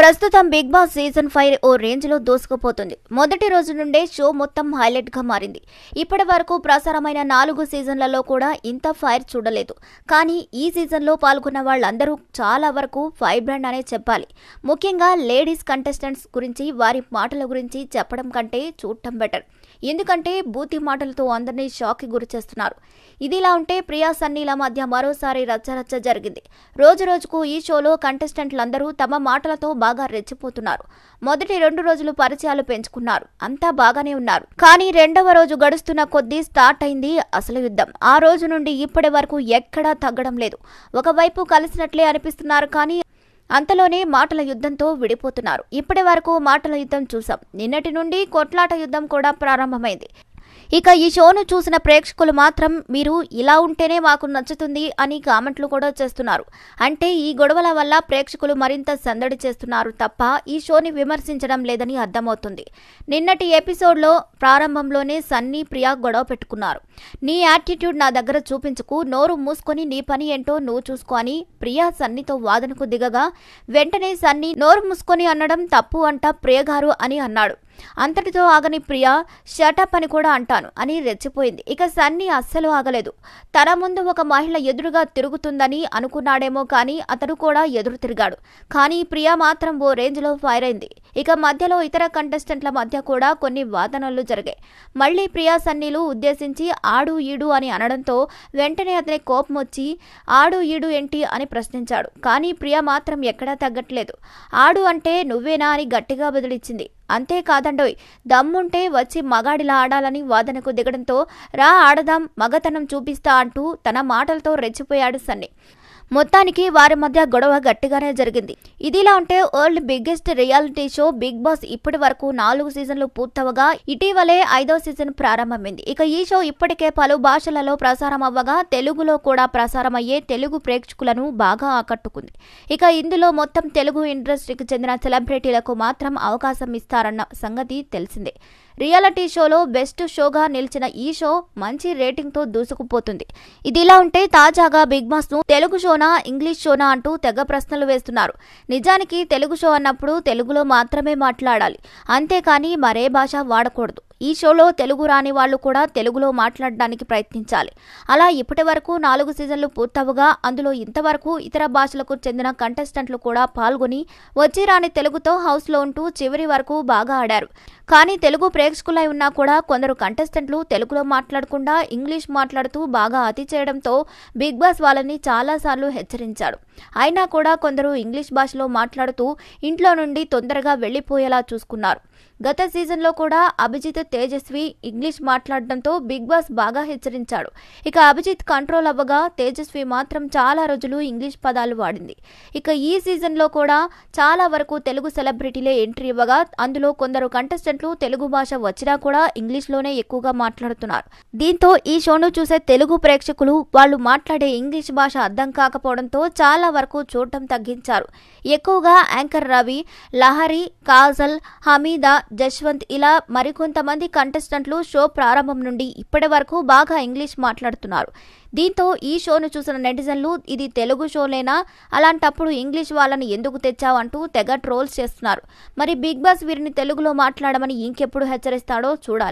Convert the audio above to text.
ప్రస్తుతం Bigg Boss season five ఓ రేంజ్లో దూసుకుపోతుంది మొదటి రోజు నుండే షో మొత్తం హైలైట్గా మారింది ఇప్పటి వరకు ప్రసారమైన నాలుగు సీజన్లలో కూడా ఇంత ఫైర్ చూడలేదు కానీ ఈ సీజన్లో పాల్గొన్న వాళ్ళందరూ చాలా వరకు బ్రాండ్ అనే చెప్పాలి ముఖ్యంగా లేడీస్ కంటెస్టెంట్స్ గురించి వారి మాటల గురించి చెప్పడం కంటే చూడటం బెటర్ ఎందుకంటే బూతి మాటలతో అందరినీ షాక్కి గురి చేస్తున్నారు ఇదిలా ఉంటే ప్రియా సన్నీల మధ్య మరోసారి రచ్చరచ్చ జరిగింది రోజు రోజుకు ఈ షోలో కంటెస్టెంట్లందరూ తమ మాటలతో బాగా రెచ్చిపోతున్నారు మొదటి రెండు రోజులు పరిచయాలు పెంచుకున్నారు అంతా బాగానే ఉన్నారు కానీ రెండవ రోజు గడుస్తున్న కొద్దీ స్టార్ట్ అయింది అసలు యుద్ధం ఆ రోజు నుండి ఇప్పటి వరకు ఎక్కడా తగ్గడం లేదు ఒకవైపు కలిసినట్లే అనిపిస్తున్నారు కానీ అంతలోనే మాటల యుద్ధంతో విడిపోతున్నారు ఇప్పటి వరకు మాటల యుద్ధం చూసాం నిన్నటి నుండి కొట్లాట యుద్ధం కూడా ప్రారంభమైంది ఇక ఈ షోను చూసిన ప్రేక్షకులు మాత్రం మీరు ఇలా ఉంటేనే మాకు నచ్చుతుంది అని కామెంట్లు కూడా చేస్తున్నారు అంటే ఈ గొడవల వల్ల ప్రేక్షకులు మరింత సందడి చేస్తున్నారు తప్ప ఈ షోని విమర్శించడం లేదని అర్థమవుతుంది నిన్నటి ఎపిసోడ్లో ప్రారంభంలోనే సన్నీ ప్రియా గొడవ పెట్టుకున్నారు నీ యాటిట్యూడ్ నా దగ్గర చూపించుకు నోరు మూసుకొని నీ పని ఏంటో నువ్వు చూసుకో అని ప్రియా సన్నీతో వాదనకు దిగగా వెంటనే సన్నీ నోరు మూసుకొని అనడం తప్పు అంట ప్రియగారు అని అన్నాడు అంతటితో ఆగని ప్రియ షటప్ అని కూడా అంటాను అని రెచ్చిపోయింది ఇక సన్నీ అస్సలు ఆగలేదు తన ముందు ఒక మహిళ ఎదురుగా తిరుగుతుందని అనుకున్నాడేమో కానీ అతడు కూడా ఎదురు తిరిగాడు కానీ ప్రియా మాత్రం ఓ రేంజ్లో ఫైర్ అయింది ఇక మధ్యలో ఇతర కంటెస్టెంట్ల మధ్య కూడా కొన్ని వాదనలు జరిగాయి మళ్ళీ ప్రియా సన్నీలు ఉద్దేశించి ఆడు ఈడు అని అనడంతో వెంటనే అతని కోపం వచ్చి ఆడు ఈడు ఏంటి అని ప్రశ్నించాడు కానీ ప్రియా మాత్రం ఎక్కడా తగ్గట్లేదు ఆడు అంటే నువ్వేనా అని గట్టిగా బదిలిచ్చింది అంతేకాదండోయ్ దమ్ముంటే వచ్చి మగాడిలా ఆడాలని వాదనకు దిగడంతో రా ఆడదాం మగతనం చూపిస్తా అంటూ తన మాటలతో రెచ్చిపోయాడు సన్నీ మొత్తానికి వారి మధ్య గొడవ గట్టిగానే జరిగింది ఇదిలా ఉంటే world biggest reality show Bigg Boss ఇప్పటి వరకు నాలుగు సీజన్లు పూర్తవగా ఇటీవలే ఐదో సీజన్ ప్రారంభమైంది ఇక ఈ షో ఇప్పటికే పలు భాషలలో ప్రసారం అవ్వగా తెలుగులో కూడా ప్రసారమయ్యే తెలుగు ప్రేక్షకులను బాగా ఆకట్టుకుంది ఇక ఇందులో మొత్తం తెలుగు ఇండస్ట్రీకి చెందిన సెలబ్రిటీలకు మాత్రం అవకాశం ఇస్తారన్న సంగతి తెలిసిందే రియాలిటీ షోలో బెస్ట్ షోగా నిలిచిన ఈ షో మంచి రేటింగ్తో దూసుకుపోతుంది ఇదిలా ఉంటే తాజాగా బిగ్ ను తెలుగు షోనా ఇంగ్లీష్ షోనా అంటూ తెగ ప్రశ్నలు వేస్తున్నారు నిజానికి తెలుగు షో అన్నప్పుడు తెలుగులో మాత్రమే మాట్లాడాలి అంతేకాని మరే భాష వాడకూడదు ఈ షోలో తెలుగు రాని వాళ్ళు కూడా తెలుగులో మాట్లాడడానికి ప్రయత్నించాలి అలా ఇప్పటి వరకు నాలుగు సీజన్లు పూర్తవగా అందులో ఇంతవరకు ఇతర భాషలకు చెందిన కంటెస్టెంట్లు కూడా పాల్గొని వచ్చి రాని తెలుగుతో హౌస్లో ఉంటూ చివరి వరకు బాగా ఆడారు కానీ తెలుగు ప్రేక్షకులై ఉన్నా కూడా కొందరు కంటెస్టెంట్లు తెలుగులో మాట్లాడకుండా ఇంగ్లీష్ మాట్లాడుతూ బాగా అతి చేయడంతో బిగ్ బాస్ వాళ్ళని చాలాసార్లు హెచ్చరించాడు అయినా కూడా కొందరు ఇంగ్లీష్ భాషలో మాట్లాడుతూ ఇంట్లో నుండి తొందరగా వెళ్లిపోయేలా చూసుకున్నారు గత సీజన్లో కూడా అభిజిత్ తేజస్వి ఇంగ్లీష్ మాట్లాడడంతో బిగ్ బాస్ బాగా హెచ్చరించాడు ఇక అభిజిత్ కంట్రోల్ అవ్వగా తేజస్వి మాత్రం చాలా రోజులు ఇంగ్లీష్ పదాలు వాడింది ఇక ఈ సీజన్లో కూడా చాలా వరకు తెలుగు సెలబ్రిటీలే ఎంట్రీ ఇవ్వగా అందులో కొందరు కంటెస్టెంట్లు తెలుగు భాష వచ్చినా కూడా ఇంగ్లీష్లోనే ఎక్కువగా మాట్లాడుతున్నారు దీంతో ఈ షోను చూసే తెలుగు ప్రేక్షకులు వాళ్ళు మాట్లాడే ఇంగ్లీష్ భాష అర్థం కాకపోవడంతో చాలా వరకు చూడటం తగ్గించారు ఎక్కువగా యాంకర్ రవి లహరి కాజల్ హమీదా జశ్వంత్ ఇలా మరికొంతమంది కంటెస్టెంట్లు షో ప్రారంభం నుండి ఇప్పటి వరకు బాగా ఇంగ్లీష్ మాట్లాడుతున్నారు దీంతో ఈ షోను చూసిన నెటిజన్లు ఇది తెలుగు షోలేనా అలాంటప్పుడు ఇంగ్లీష్ వాళ్ళని ఎందుకు తెచ్చావంటూ తెగ ట్రోల్స్ చేస్తున్నారు మరి బిగ్ బాస్ వీరిని తెలుగులో మాట్లాడమని ఇంకెప్పుడు హెచ్చరిస్తాడో చూడాలి